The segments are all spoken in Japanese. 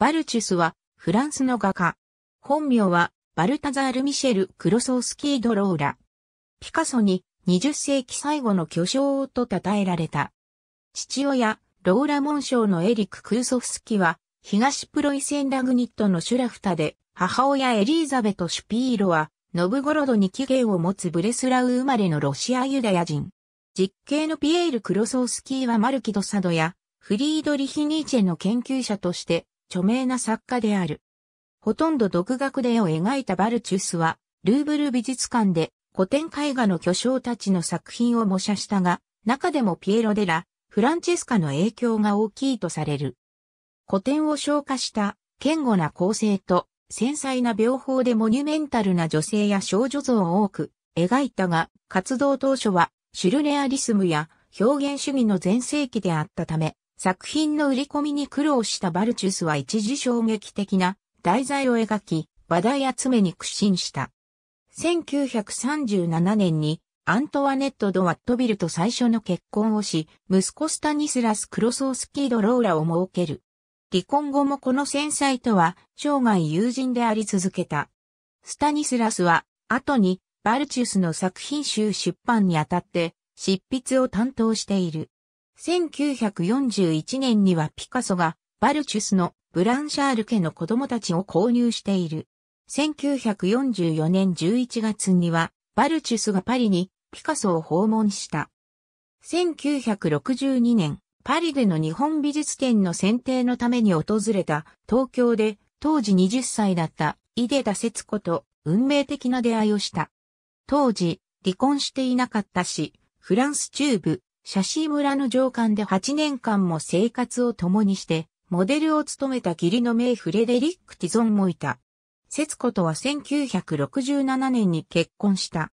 バルチュスは、フランスの画家。本名は、バルタザール・ミシェル・クロソースキー・ドローラ。ピカソに20世紀最後の巨匠と称えられた。父親、ローラ・モンショーのエリック・クーソフスキーは、東プロイセン・ラグニットのシュラフタで、母親エリーザベト・シュピーロは、ノブゴロドに起源を持つブレスラウ生まれのロシアユダヤ人。実刑のピエール・クロソースキーはマルキド・サドや、フリードリヒ・ニーチェの研究者として、著名な作家である。ほとんど独学で絵を描いたバルチュスは、ルーブル美術館で古典絵画の巨匠たちの作品を模写したが、中でもピエロデラ、フランチェスカの影響が大きいとされる。古典を昇華した堅固な構成と繊細な描法でモニュメンタルな女性や少女像を多く描いたが、活動当初はシュルレアリスムや表現主義の前世紀であったため、作品の売り込みに苦労したバルチュスは一時衝撃的な題材を描き、話題集めに苦心した。1937年にアントワネット・ド・ワットビルと最初の結婚をし、息子スタニスラス・クロソースキー・ド・ローラを設ける。離婚後もこの繊細とは生涯友人であり続けた。スタニスラスは後にバルチュスの作品集出版にあたって執筆を担当している。1941年にはピカソがバルチュスのブランシャール家の子供たちを購入している。1944年11月にはバルチュスがパリにピカソを訪問した。1962年、パリでの日本美術展の選定のために訪れた東京で当時20歳だった井出田節子と運命的な出会いをした。当時、離婚していなかったし、フランス中部シャシー村の上官で8年間も生活を共にして、モデルを務めた義理の名フレデリック・ティゾンもいた。節子とは1967年に結婚した。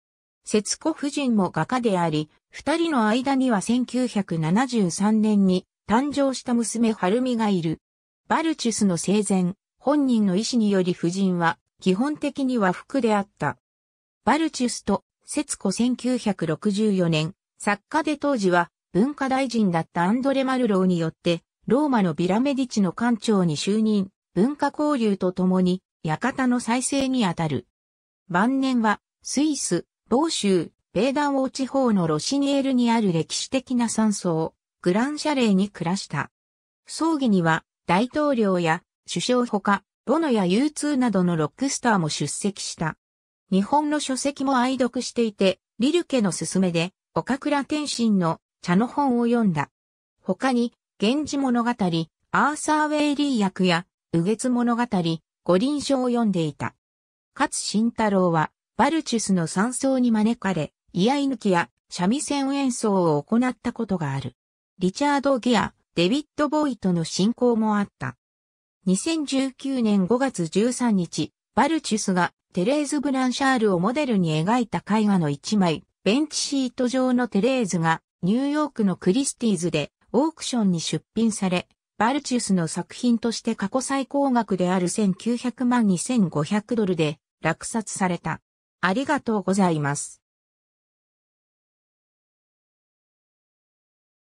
節子夫人も画家であり、二人の間には1973年に誕生した娘ハルミがいる。バルチュスの生前、本人の意思により夫人は基本的には服であった。バルチュスと節子1964年、作家で当時は文化大臣だったアンドレ・マルローによって、ローマのビラメディチの館長に就任、文化交流とともに、館の再生にあたる。晩年は、スイス、某州、ベーダン王地方のロシニエルにある歴史的な山荘、グランシャレーに暮らした。葬儀には、大統領や首相ほか、ボノや U2 などのロックスターも出席した。日本の書籍も愛読していて、リルケの勧めで、岡倉天心の茶の本を読んだ。他に、源氏物語、アーサー・ウェイリー役や、右月物語、五輪書を読んでいた。勝慎太郎は、バルチュスの山荘に招かれ、居合抜きや三味線演奏を行ったことがある。リチャード・ギア、デビッド・ボーイとの親交もあった。2019年5月13日、バルチュスがテレーズ・ブランシャールをモデルに描いた絵画の一枚、ベンチシート上のテレーズがニューヨークのクリスティーズでオークションに出品され、バルチウスの作品として過去最高額である1900万2500ドルで落札された。ありがとうございます。